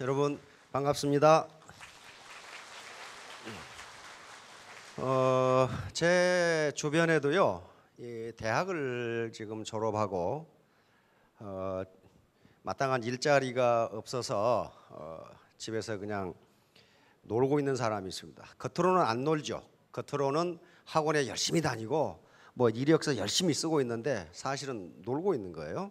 여러분 반갑습니다. 어, 제 주변에도요, 대학을 지금 졸업하고 어, 마땅한 일자리가 없어서 어, 집에서 그냥 놀고 있는 사람이 있습니다. 겉으로는 안 놀죠. 겉으로는 학원에 열심히 다니고 뭐 이력서 열심히 쓰고 있는데 사실은 놀고 있는 거예요.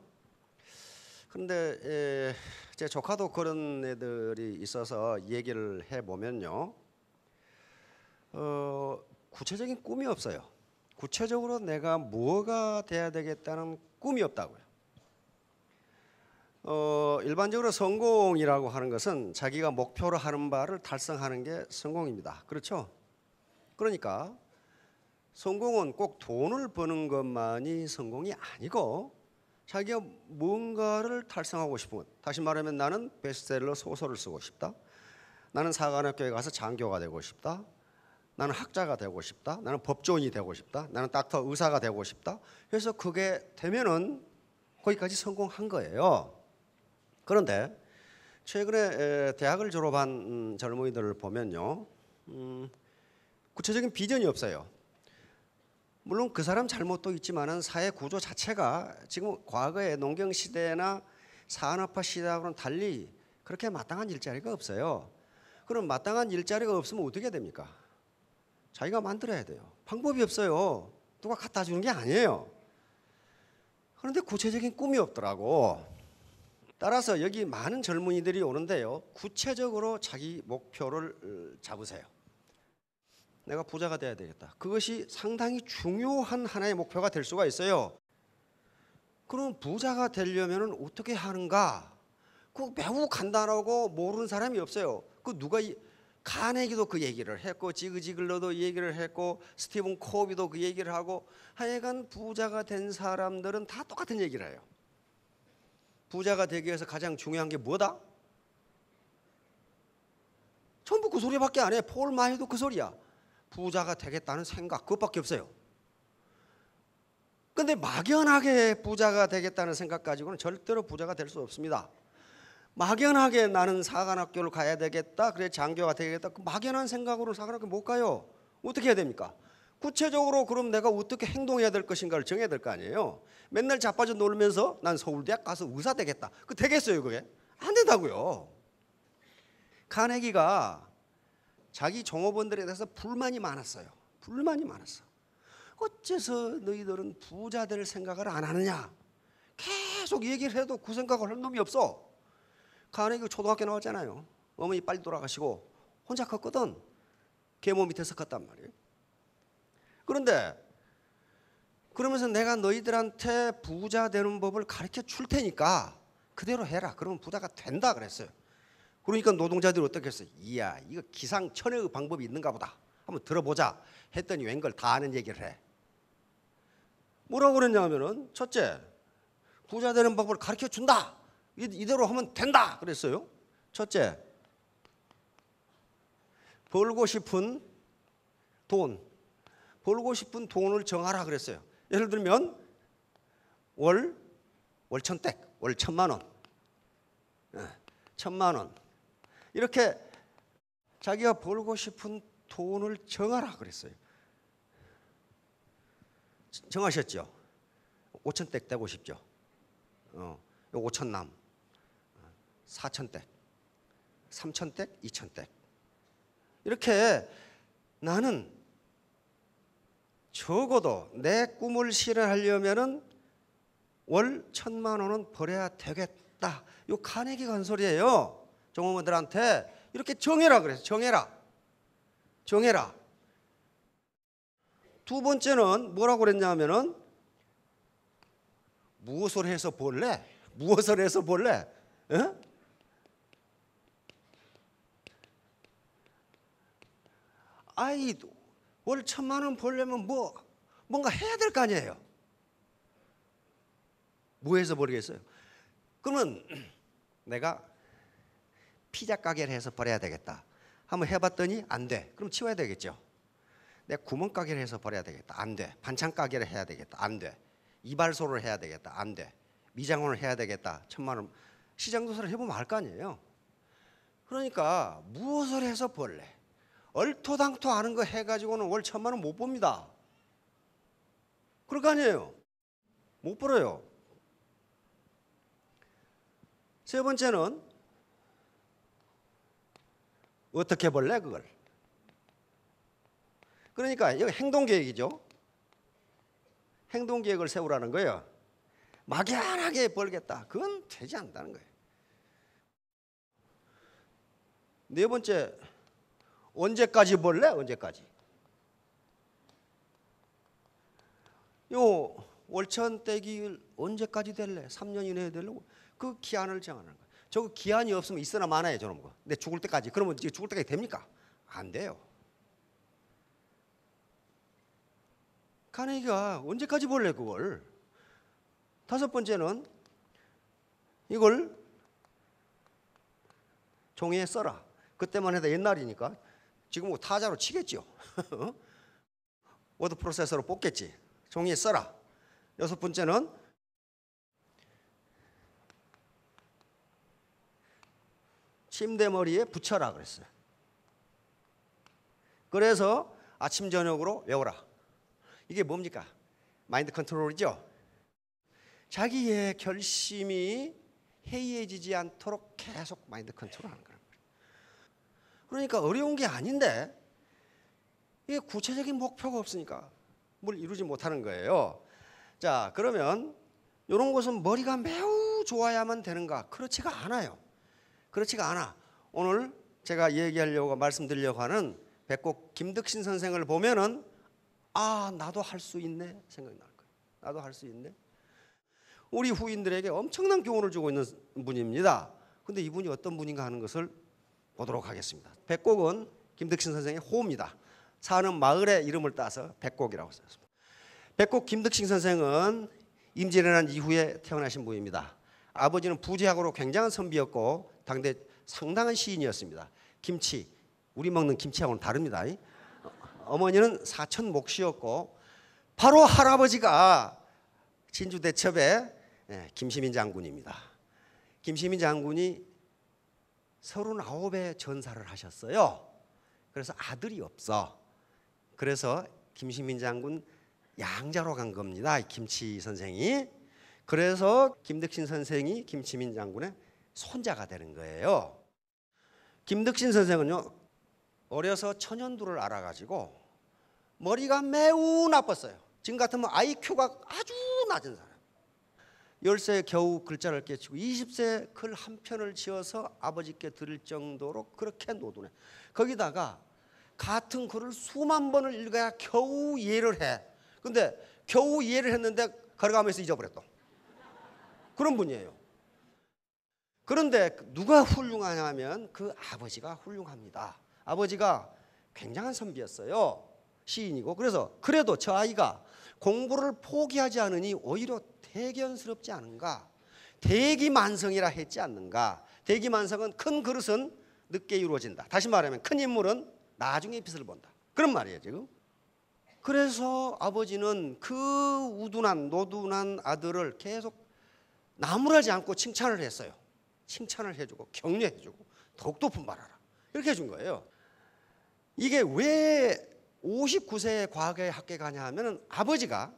근데 에, 제 조카도 그런 애들이 있어서 얘기를 해 보면요. 어, 구체적인 꿈이 없어요. 구체적으로 내가 뭐가 돼야 되겠다는 꿈이 없다고요. 어, 일반적으로 성공이라고 하는 것은 자기가 목표로 하는 바를 달성하는 게 성공입니다. 그렇죠? 그러니까 성공은 꼭 돈을 버는 것만이 성공이 아니고 자기가 뭔가를 달성하고 싶은 것. 다시 말하면 나는 베스트셀러 소설을 쓰고 싶다. 나는 사관학교에 가서 장교가 되고 싶다. 나는 학자가 되고 싶다. 나는 법조인이 되고 싶다. 나는 닥터 의사가 되고 싶다. 그래서 그게 되면은 거기까지 성공한 거예요. 그런데 최근에 대학을 졸업한 음, 젊은이들을 보면요, 음, 구체적인 비전이 없어요. 물론 그 사람 잘못도 있지만은 사회 구조 자체가 지금 과거의 농경 시대나 산업화 시대하고는 달리 그렇게 마땅한 일자리가 없어요. 그럼 마땅한 일자리가 없으면 어떻게 됩니까? 자기가 만들어야 돼요. 방법이 없어요. 누가 갖다 주는 게 아니에요. 그런데 구체적인 꿈이 없더라고. 따라서 여기 많은 젊은이들이 오는데요. 구체적으로 자기 목표를 잡으세요. 내가 부자가 돼야 되겠다. 그것이 상당히 중요한 하나의 목표가 될 수가 있어요. 그럼 부자가 되려면 어떻게 하는가? 그 매우 간단하고 모르는 사람이 없어요. 그 누가 이, 카네기도 그 얘기를 했고 지그지글러도 얘기를 했고 스티븐 코비도 그 얘기를 하고 하여간 부자가 된 사람들은 다 똑같은 얘기를 해요. 부자가 되기 위해서 가장 중요한 게 뭐다? 전부 그 소리밖에 안 해. 폴 마이도 그 소리야. 부자가 되겠다는 생각 그것밖에 없어요. 근데 막연하게 부자가 되겠다는 생각 가지고는 절대로 부자가 될 수 없습니다. 막연하게 나는 사관학교를 가야 되겠다. 그래 장교가 되겠다. 그 막연한 생각으로 사관학교 못 가요. 어떻게 해야 됩니까? 구체적으로 그럼 내가 어떻게 행동해야 될 것인가를 정해야 될 거 아니에요. 맨날 자빠져 놀면서 난 서울대학 가서 의사 되겠다. 그 되겠어요, 그게? 안 된다고요. 카네기가 자기 종업원들에 대해서 불만이 많았어요. 불만이 많았어. 어째서 너희들은 부자들 생각을 안 하느냐? 계속 얘기를 해도 그 생각을 할 놈이 없어. 가은이 초등학교 나왔잖아요. 어머니 빨리 돌아가시고 혼자 컸거든. 계모 밑에서 컸단 말이에요. 그런데 그러면서 내가 너희들한테 부자 되는 법을 가르쳐 줄 테니까 그대로 해라. 그러면 부자가 된다 그랬어요. 그러니까 노동자들이 어떻게 했어요? 이야, 이거 기상천외의 방법이 있는가 보다. 한번 들어보자. 했더니 웬걸 다 아는 얘기를 해. 뭐라고 그랬냐면은 첫째, 부자 되는 방법을 가르쳐 준다. 이대로 하면 된다. 그랬어요. 첫째, 벌고 싶은 돈, 벌고 싶은 돈을 정하라 그랬어요. 예를 들면 월 월천댁, 월 천만 원, 예, 천만 원. 이렇게 자기가 벌고 싶은 돈을 정하라 그랬어요. 정하셨죠? 5천댁 떼고 싶죠? 어, 5천남, 4천댁, 3천댁, 2천댁. 이렇게 나는 적어도 내 꿈을 실현하려면은 월 천만 원은 벌어야 되겠다. 요 카네기 간 소리예요. 종업원들한테 이렇게 정해라 그래서 정해라. 정해라. 두 번째는 뭐라고 그랬냐면은 무엇을 해서 볼래? 무엇을 해서 볼래? 에? 아이 월 천만 원 벌려면 뭐 뭔가 해야 될 거 아니에요. 뭐 해서 벌겠어요? 그러면 내가 피자 가게를 해서 버려야 되겠다. 한번 해봤더니 안 돼. 그럼 치워야 되겠죠. 내 구멍 가게를 해서 버려야 되겠다. 안 돼. 반찬 가게를 해야 되겠다. 안 돼. 이발소를 해야 되겠다. 안 돼. 미장원을 해야 되겠다. 천만 원. 시장 조사를 해보면 알 거 아니에요. 그러니까 무엇을 해서 벌래? 얼토당토 하는 거 해가지고는 월 천만 원 못 봅니다. 그럴 거 아니에요. 못 벌어요. 세 번째는 어떻게 볼래 그걸? 그러니까 이거 행동 계획이죠. 행동 계획을 세우라는 거예요. 막연하게 벌겠다. 그건 되지 않다는 거예요. 네 번째 언제까지 벌래? 언제까지? 요 월천 떼기 언제까지 될래? 3년 이내에 될래? 그 기한을 정하는 거예요. 저거 기한이 없으면 있으나 마나요 저런 거. 근데 죽을 때까지 그러면 이제 죽을 때까지 됩니까? 안 돼요. 카네기가 언제까지 볼래 그걸? 다섯 번째는 이걸 종이에 써라. 그때만 해도 옛날이니까 지금 뭐 타자로 치겠죠. 어? 워드 프로세서로 뽑겠지. 종이에 써라. 여섯 번째는 침대머리에 붙여라 그랬어요. 그래서 아침 저녁으로 외워라. 이게 뭡니까? 마인드 컨트롤이죠. 자기의 결심이 해이해지지 않도록 계속 마인드 컨트롤하는 거란 말이에요. 그러니까 어려운 게 아닌데 이게 구체적인 목표가 없으니까 뭘 이루지 못하는 거예요. 자, 그러면 이런 것은 머리가 매우 좋아야만 되는가? 그렇지가 않아요. 그렇지가 않아. 오늘 제가 얘기하려고 말씀드리려고 하는 백곡 김덕신 선생을 보면은 아 나도 할 수 있네 생각이 날 거예요. 나도 할 수 있네. 우리 후인들에게 엄청난 교훈을 주고 있는 분입니다. 근데 이분이 어떤 분인가 하는 것을 보도록 하겠습니다. 백곡은 김덕신 선생의 호입니다. 사는 마을의 이름을 따서 백곡이라고 썼습니다. 백곡 김덕신 선생은 임진왜란 이후에 태어나신 분입니다. 아버지는 부제학으로 굉장한 선비였고 당대 상당한 시인이었습니다. 김치, 우리 먹는 김치하고는 다릅니다. 어머니는 사천 목시였고 바로 할아버지가 진주 대첩의 예, 김시민 장군입니다. 김시민 장군이 서른아홉에 전사를 하셨어요. 그래서 아들이 없어. 그래서 김시민 장군 양자로 간 겁니다. 김치 선생이. 그래서 김덕신 선생이 김치민 장군의 손자가 되는 거예요. 김덕신 선생은요 어려서 천연두를 알아가지고 머리가 매우 나빴어요. 지금 같으면 IQ가 아주 낮은 사람. 10세 겨우 글자를 깨치고 20세 글한 편을 지어서 아버지께 드릴 정도로 그렇게 노동해. 거기다가 같은 글을 수만 번을 읽어야 겨우 이해를 해. 근데 겨우 이해를 했는데 걸어가면서 잊어버렸다. 그런 분이에요. 그런데 누가 훌륭하냐면 그 아버지가 훌륭합니다. 아버지가 굉장한 선비였어요. 시인이고 그래서 그래도 저 아이가 공부를 포기하지 않으니 오히려 대견스럽지 않은가? 대기만성이라 했지 않는가? 대기만성은 큰 그릇은 늦게 이루어진다. 다시 말하면 큰 인물은 나중에 빛을 본다. 그런 말이에요 지금. 그래서 아버지는 그 우둔한 노둔한 아들을 계속 나무라지 않고 칭찬을 했어요. 칭찬을 해주고 격려해주고 더욱더 분발하라 이렇게 해준 거예요. 이게 왜 59세에 과학의 학계 가냐 하면 아버지가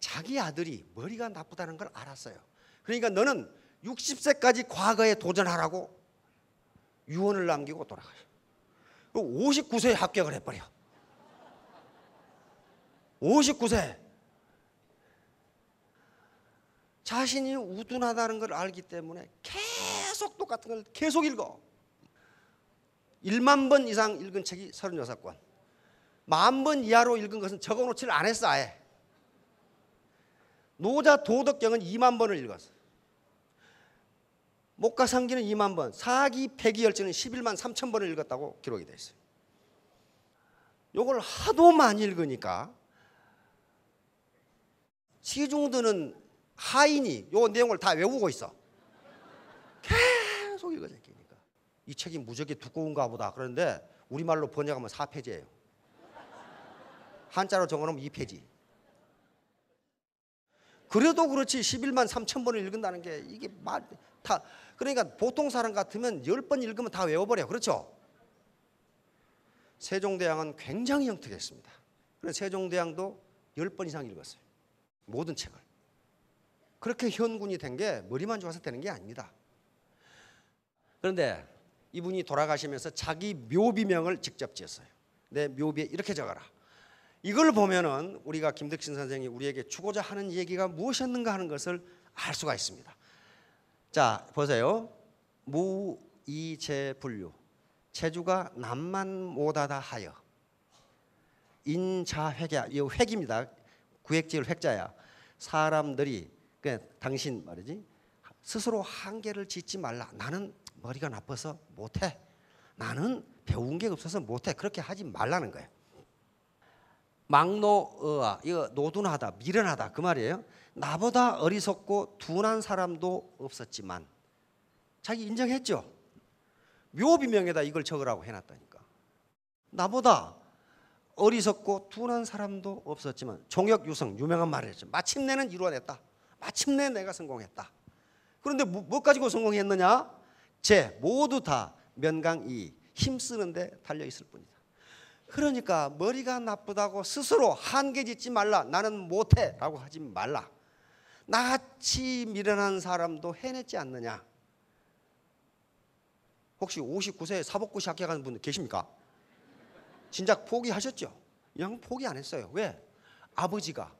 자기 아들이 머리가 나쁘다는 걸 알았어요. 그러니까 너는 60세까지 과거에 도전하라고 유언을 남기고 돌아가요. 59세에 그 합격을 해버려. 59세. 자신이 우둔하다는 걸 알기 때문에 계속 계속 똑같은 걸 계속 읽어. 1만 번 이상 읽은 책이 36권. 만 번 이하로 읽은 것은 적어놓지를 않았어, 아예. 노자 도덕경은 2만 번을 읽었어. 목가상기는 2만 번, 사기 폐기열지는 11만 3천 번을 읽었다고 기록이 돼 있어요. 요걸 하도 많이 읽으니까 시중드는 하인이 요 내용을 다 외우고 있어. 계속 읽어서 끼니까 이 책이 무지하게 두꺼운가 보다 그런데 우리말로 번역하면 4페이지예요 한자로 정어면 2페이지 그래도 그렇지 11만 3천 번을 읽는다는 게 이게 말다 그러니까 보통 사람 같으면 10번 읽으면 다 외워버려요 그렇죠? 세종대왕은 굉장히 영특했습니다 그래서 세종대왕도 10번 이상 읽었어요 모든 책을 그렇게 현군이 된 게 머리만 좋아서 되는 게 아닙니다 그런데 이분이 돌아가시면서 자기 묘비명을 직접 지었어요. 내 묘비에 이렇게 적어라. 이걸 보면은 우리가 김덕신 선생이 우리에게 주고자 하는 얘기가 무엇이었는가 하는 것을 알 수가 있습니다. 자, 보세요. 무이재분류. 체주가 남만 못하다 하여. 인자회계, 이 획입니다. 구획지을 획자야. 사람들이, 그 당신 말이지. 스스로 한계를 짓지 말라. 나는 머리가 나빠서 못해. 나는 배운 게 없어서 못해. 그렇게 하지 말라는 거예요. 막노어 이거 노둔하다 미련하다 그 말이에요. 나보다 어리석고 둔한 사람도 없었지만 자기 인정했죠. 묘비명에다 이걸 적으라고 해놨다니까. 나보다 어리석고 둔한 사람도 없었지만 종역유성 유명한 말이었죠. 마침내는 이루어냈다. 마침내 내가 성공했다. 그런데 뭐, 뭐 가지고 성공했느냐? 제 모두 다 면강이 힘쓰는데 달려 있을 뿐이다. 그러니까 머리가 나쁘다고 스스로 한계 짓지 말라. 나는 못해. 라고 하지 말라. 나같이 미련한 사람도 해냈지 않느냐. 혹시 5구세에 사복고 시작해가는 분 계십니까? 진작 포기하셨죠? 양 포기 안 했어요. 왜? 아버지가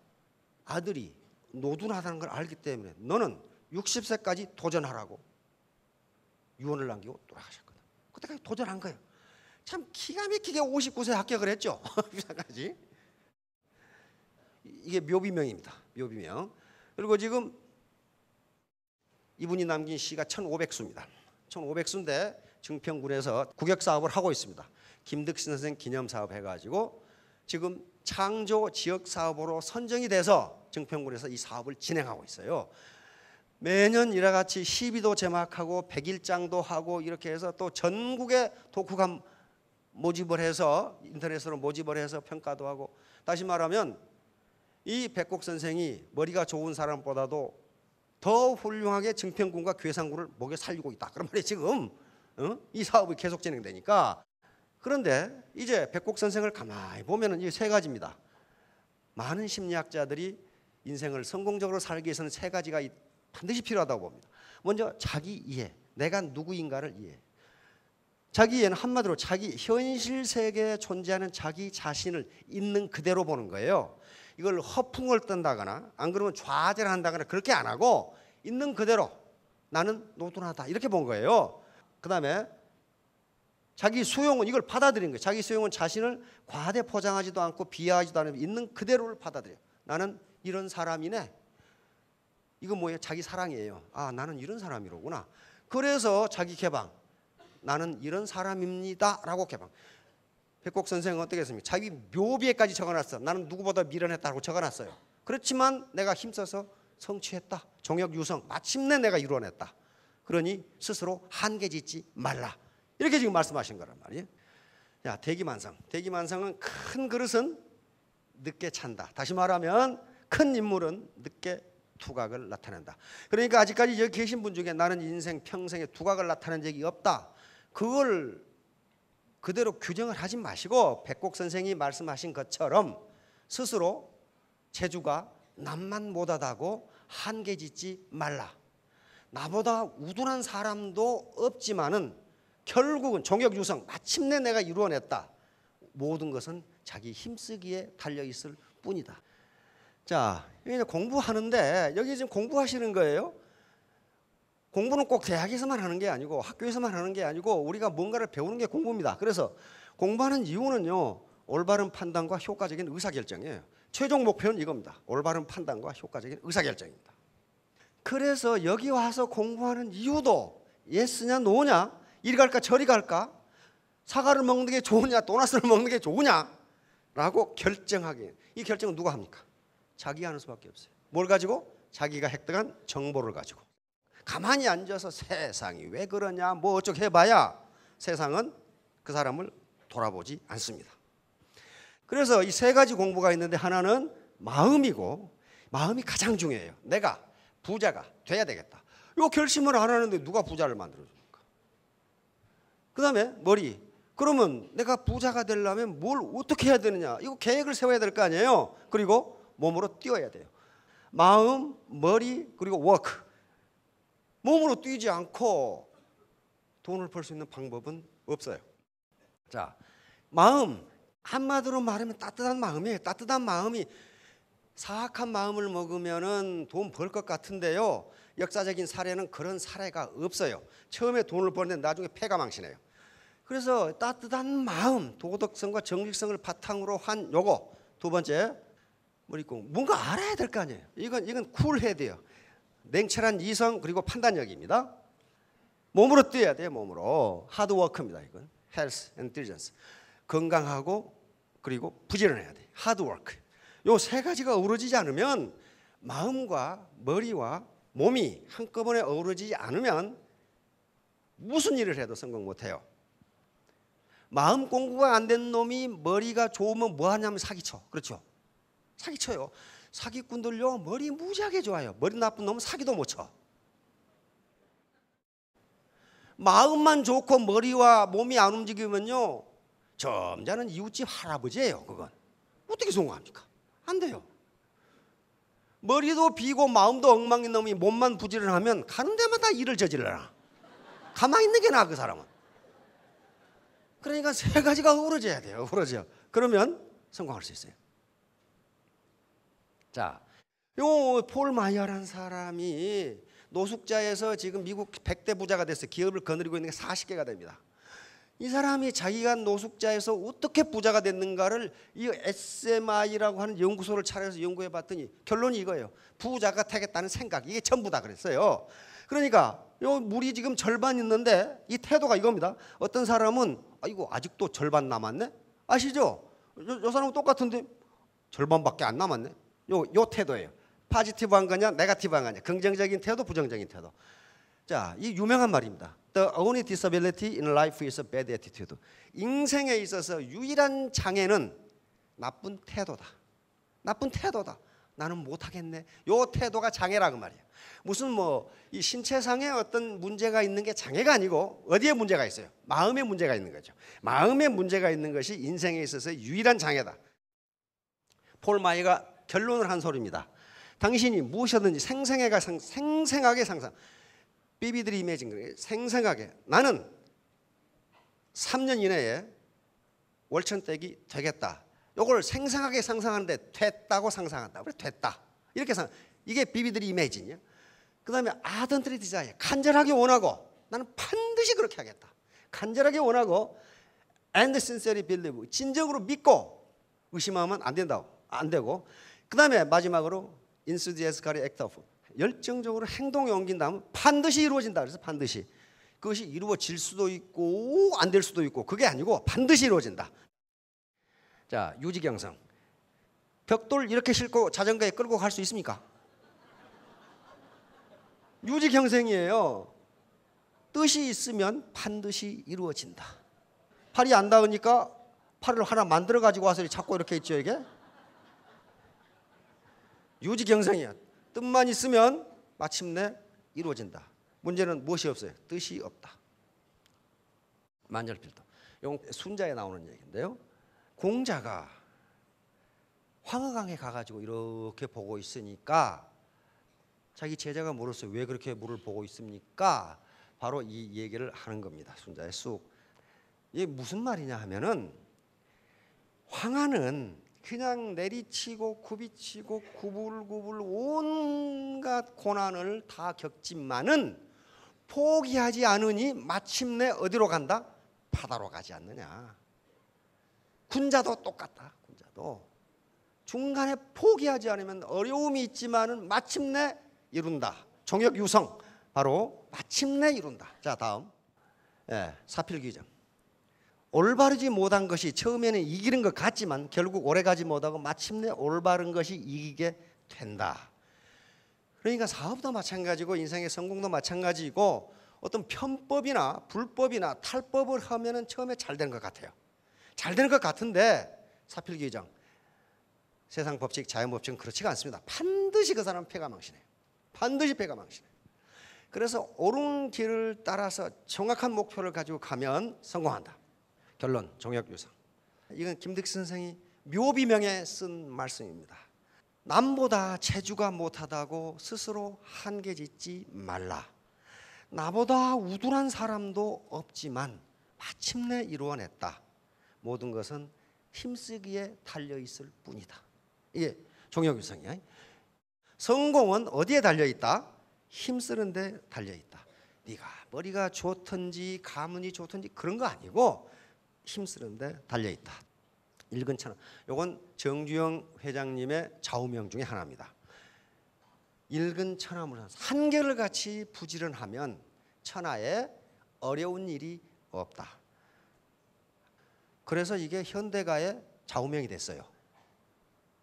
아들이 노둔하다는 걸 알기 때문에 너는 60세까지 도전하라고 유언을 남기고 돌아가셨거든. 그때까지 도전한 거예요. 참 기가 막히게 59세 합격을 했죠. 유사까지. 이게 묘비명입니다. 묘비명. 그리고 지금 이분이 남긴 시가 1500수입니다. 1500수인데 증평군에서 구역 사업을 하고 있습니다. 김득신 선생 기념 사업 해가지고 지금 창조 지역 사업으로 선정이 돼서 증평군에서 이 사업을 진행하고 있어요. 매년 이라같이 시비도 제막하고 백일장도 하고 이렇게 해서 또 전국의 독후감 모집을 해서 인터넷으로 모집을 해서 평가도 하고 다시 말하면 이 백곡 선생이 머리가 좋은 사람보다도 더 훌륭하게 증평군과 괴상군을 목에 살리고 있다. 그런 말이 지금 어? 이 사업이 계속 진행되니까 그런데 이제 백곡 선생을 가만히 보면은 이 세 가지입니다. 많은 심리학자들이 인생을 성공적으로 살기 위해서는 세 가지가 있다 반드시 필요하다고 봅니다. 먼저 자기 이해, 내가 누구인가를 이해. 자기 이해는 한마디로 자기 현실 세계에 존재하는 자기 자신을 있는 그대로 보는 거예요. 이걸 허풍을 뜬다거나안 그러면 좌절 한다거나 그렇게 안 하고 있는 그대로 나는 노둔하다 이렇게 본 거예요. 그 다음에 자기 수용은 이걸 받아들인 거예요. 자기 수용은 자신을 과대 포장하지도 않고 비하하지도 않으면 있는 그대로를 받아들여요. 나는 이런 사람이네. 이건 뭐예요? 자기 사랑이에요. 아, 나는 이런 사람이로구나. 그래서 자기 개방. 나는 이런 사람입니다. 라고 개방. 백곡 선생은 어떻게 했습니까? 자기 묘비에까지 적어놨어. 나는 누구보다 미련했다고 적어놨어요. 그렇지만 내가 힘써서 성취했다. 정역 유성. 마침내 내가 이뤄냈다. 그러니 스스로 한계 짓지 말라. 이렇게 지금 말씀하신 거란 말이에요. 야, 대기만성대기만성은큰 그릇은 늦게 찬다. 다시 말하면 큰 인물은 늦게 두각을 나타낸다. 그러니까 아직까지 여기 계신 분 중에 나는 인생 평생에 두각을 나타낸 적이 없다. 그걸 그대로 규정을 하지 마시고 백곡 선생이 말씀하신 것처럼 스스로 재주가 남만 못하다고 한계 짓지 말라. 나보다 우둔한 사람도 없지만은 결국은 종역유성 마침내 내가 이루어냈다. 모든 것은 자기 힘쓰기에 달려 있을 뿐이다. 자, 공부하는데 여기 지금 공부하시는 거예요. 공부는 꼭 대학에서만 하는 게 아니고 학교에서만 하는 게 아니고 우리가 뭔가를 배우는 게 공부입니다. 그래서 공부하는 이유는요. 올바른 판단과 효과적인 의사결정이에요. 최종 목표는 이겁니다. 올바른 판단과 효과적인 의사결정입니다. 그래서 여기 와서 공부하는 이유도 예스냐 노냐 이리 갈까 저리 갈까 사과를 먹는 게 좋으냐 도넛을 먹는 게 좋으냐라고 결정하기 이 결정은 누가 합니까? 자기가 하는 수밖에 없어요. 뭘 가지고? 자기가 획득한 정보를 가지고. 가만히 앉아서 세상이 왜 그러냐 뭐 어쩌고 해봐야 세상은 그 사람을 돌아보지 않습니다. 그래서 이 세 가지 공부가 있는데 하나는 마음이고 마음이 가장 중요해요. 내가 부자가 돼야 되겠다. 요 결심을 안 하는데 누가 부자를 만들어 줍니까? 그다음에 머리. 그러면 내가 부자가 되려면 뭘 어떻게 해야 되느냐? 이거 계획을 세워야 될 거 아니에요. 그리고 몸으로 뛰어야 돼요. 마음, 머리, 그리고 워크. 몸으로 뛰지 않고 돈을 벌 수 있는 방법은 없어요. 자, 마음. 한마디로 말하면 따뜻한 마음이에요. 따뜻한 마음이 사악한 마음을 먹으면돈 벌 것 같은데요. 역사적인 사례는 그런 사례가 없어요. 처음에 돈을 버는데 나중에 폐가 망신해요. 그래서 따뜻한 마음, 도덕성과 정직성을 바탕으로 한 요거 두 번째 뭐리꽁 뭔가 알아야 될 거 아니에요. 이건 이건 쿨해야돼요 냉철한 이성 그리고 판단력입니다. 몸으로 뛰어야 돼요. 몸으로 하드워크입니다. 이건 헬스 앤 디전스 건강하고 그리고 부지런해야 돼. 하드워크. 요 세 가지가 어우러지지 않으면 마음과 머리와 몸이 한꺼번에 어우러지지 않으면 무슨 일을 해도 성공 못해요. 마음 공부가 안 된 놈이 머리가 좋으면 뭐 하냐면 사기쳐. 그렇죠? 사기쳐요. 사기꾼들요 머리 무지하게 좋아요. 머리 나쁜 놈은 사기도 못 쳐. 마음만 좋고 머리와 몸이 안 움직이면요 점잖은 이웃집 할아버지예요. 그건 어떻게 성공합니까? 안 돼요. 머리도 비고 마음도 엉망인 놈이 몸만 부지런하면 가는 데마다 일을 저질러라. 가만히 있는 게 나아 그 사람은. 그러니까 세 가지가 어우러져야 돼요. 어우러져. 그러면 성공할 수 있어요. 자, 요폴 마이어란 사람이 노숙자에서 지금 미국 100대 부자가 됐어요. 기업을 거느리고 있는 게 40개가 됩니다. 이 사람이 자기가 노숙자에서 어떻게 부자가 됐는가를 이 SMI라고 하는 연구소를 차려서 연구해 봤더니 결론이 이거예요. 부자가 되겠다는 생각. 이게 전부 다 그랬어요. 그러니까 요 물이 지금 절반 있는데 이 태도가 이겁니다. 어떤 사람은 아이고 아직도 절반 남았네. 아시죠? 요, 요 사람은 똑같은데 절반밖에 안 남았네. 요, 요 태도예요. 파지티브한 거냐, 네가티브한 거냐. 긍정적인 태도, 부정적인 태도. 자, 이 유명한 말입니다. The only disability in life is a bad attitude. 인생에 있어서 유일한 장애는 나쁜 태도다. 나쁜 태도다. 나는 못하겠네. 요 태도가 장애라고 말이에 무슨 뭐이 신체상의 어떤 문제가 있는 게 장애가 아니고 어디에 문제가 있어요? 마음에 문제가 있는 거죠. 마음에 문제가 있는 것이 인생에 있어서 유일한 장애다. 폴 마이가 결론을 한 소리입니다. 당신이 무엇이든지 생생하게 상, 생생하게 상상 비비들이 이매진 생생하게 나는 3년 이내에 월천 떼기 되겠다. 요걸 생생하게 상상하는데 됐다고 상상한다. 그래 됐다. 이렇게 상 이게 비비들이 이매진이야. 그다음에 아던트리 디자이 간절하게 원하고 나는 반드시 그렇게 하겠다. 간절하게 원하고 and sincerely believe 진정으로 믿고 의심하면 안 된다고 안 되고 그 다음에 마지막으로 인스디에스카리 액터프 열정적으로 행동에 옮긴 다음 반드시 이루어진다 그래서 반드시 그것이 이루어질 수도 있고 안 될 수도 있고 그게 아니고 반드시 이루어진다 자유지경성 벽돌 이렇게 싣고 자전거에 끌고 갈 수 있습니까? 유지경생이에요 뜻이 있으면 반드시 이루어진다 팔이 안 닿으니까 팔을 하나 만들어 가지고 와서 자꾸 이렇게 있죠 이게 유지경상이야. 뜻만 있으면 마침내 이루어진다. 문제는 무엇이 없어요? 뜻이 없다. 만절필도. 용 순자에 나오는 얘기인데요. 공자가 황허강에 가가지고 이렇게 보고 있으니까 자기 제자가 물었어요. 왜 그렇게 물을 보고 있습니까? 바로 이 얘기를 하는 겁니다. 순자의 쑥. 이게 무슨 말이냐 하면은 황하는 그냥 내리치고 굽이치고 구불구불 온갖 고난을 다 겪지만은 포기하지 않으니 마침내 어디로 간다? 바다로 가지 않느냐. 군자도 똑같다. 군자도 중간에 포기하지 않으면 어려움이 있지만은 마침내 이룬다. 정역 유성 바로 마침내 이룬다. 자 다음 예, 사필 규정. 올바르지 못한 것이 처음에는 이기는 것 같지만 결국 오래가지 못하고 마침내 올바른 것이 이기게 된다. 그러니까 사업도 마찬가지고 인생의 성공도 마찬가지고 어떤 편법이나 불법이나 탈법을 하면 처음에 잘 되는 것 같아요. 잘 되는 것 같은데 사필귀정 세상 법칙 자연 법칙은 그렇지가 않습니다. 반드시 그 사람 패가 망신해요. 반드시 패가 망신해요. 그래서 옳은 길을 따라서 정확한 목표를 가지고 가면 성공한다. 결론 정약 유상. 이건 김득 선생이 묘비명에 쓴 말씀입니다. 남보다 체주가 못하다고 스스로 한계 짓지 말라. 나보다 우둔한 사람도 없지만 마침내 이루어냈다. 모든 것은 힘쓰기에 달려 있을 뿐이다. 이게 종역유성이야. 성공은 어디에 달려 있다? 힘쓰는데 달려 있다. 네가 머리가 좋든지 가문이 좋든지 그런 거 아니고 힘쓰는데 달려 있다. 읽은 천하. 요건 정주영 회장님의 좌우명 중에 하나입니다. 읽은 천하물 한결 같이 부지런하면 천하에 어려운 일이 없다. 그래서 이게 현대가의 좌우명이 됐어요.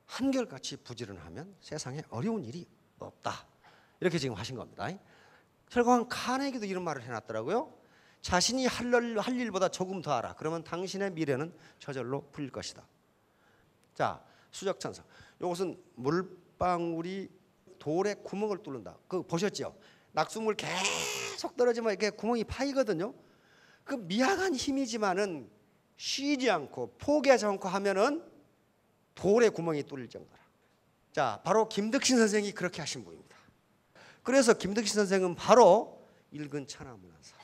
한결같이 부지런하면 세상에 어려운 일이 없다. 이렇게 지금 하신 겁니다. 결국은 카네기도 이런 말을 해놨더라고요. 자신이 할 일보다 조금 더 알아. 그러면 당신의 미래는 저절로 풀릴 것이다. 자, 수적 찬성. 이것은 물방울이 돌에 구멍을 뚫는다. 그 보셨죠? 낙수물 계속 떨어지면 이렇게 구멍이 파이거든요. 그 미약한 힘이지만은 쉬지 않고 포기하지 않고 하면은 돌에 구멍이 뚫릴 정도라. 자, 바로 김덕신 선생이 그렇게 하신 분입니다. 그래서 김덕신 선생은 바로 읽은 천하문안사.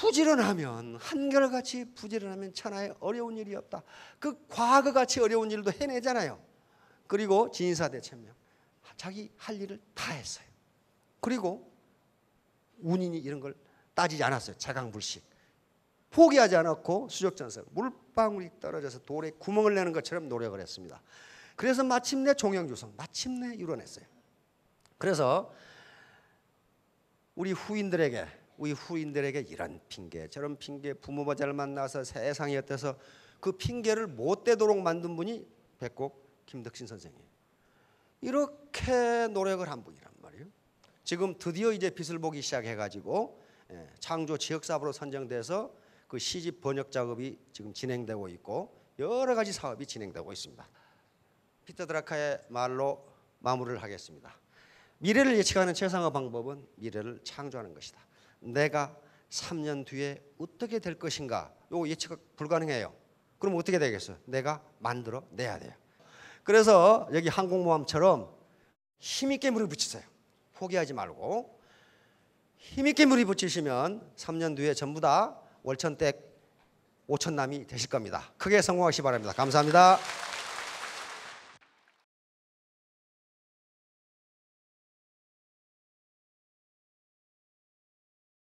부지런하면 한결같이 부지런하면 천하에 어려운 일이 없다. 그 과거 같이 어려운 일도 해내잖아요. 그리고 진사대 천명 자기 할 일을 다 했어요. 그리고 운인이 이런 걸 따지지 않았어요. 자강불식 포기하지 않았고 수족전성 물방울이 떨어져서 돌에 구멍을 내는 것처럼 노력을 했습니다. 그래서 마침내 종영주성 마침내 이뤄냈어요. 그래서 우리 후인들에게 우리 후인들에게 이런 핑계 저런 핑계 부모가 잘 만나서 세상이 어때서 그 핑계를 못 대도록 만든 분이 백곡 김덕신 선생이에요. 이렇게 노력을 한 분이란 말이에요. 지금 드디어 이제 빛을 보기 시작해가지고 예, 창조 지역사업으로 선정돼서 그 시집 번역 작업이 지금 진행되고 있고 여러 가지 사업이 진행되고 있습니다. 피터 드라카의 말로 마무리를 하겠습니다. 미래를 예측하는 최상의 방법은 미래를 창조하는 것이다. 내가 3년 뒤에 어떻게 될 것인가? 요 예측 불가능해요. 그럼 어떻게 되겠어요? 내가 만들어 내야 돼요. 그래서 여기 항공모함처럼 힘있게 물을 붙이세요. 포기하지 말고 힘있게 물이 붙이시면 3년 뒤에 전부 다 월천댁 5천남이 되실 겁니다. 크게 성공하시기 바랍니다. 감사합니다.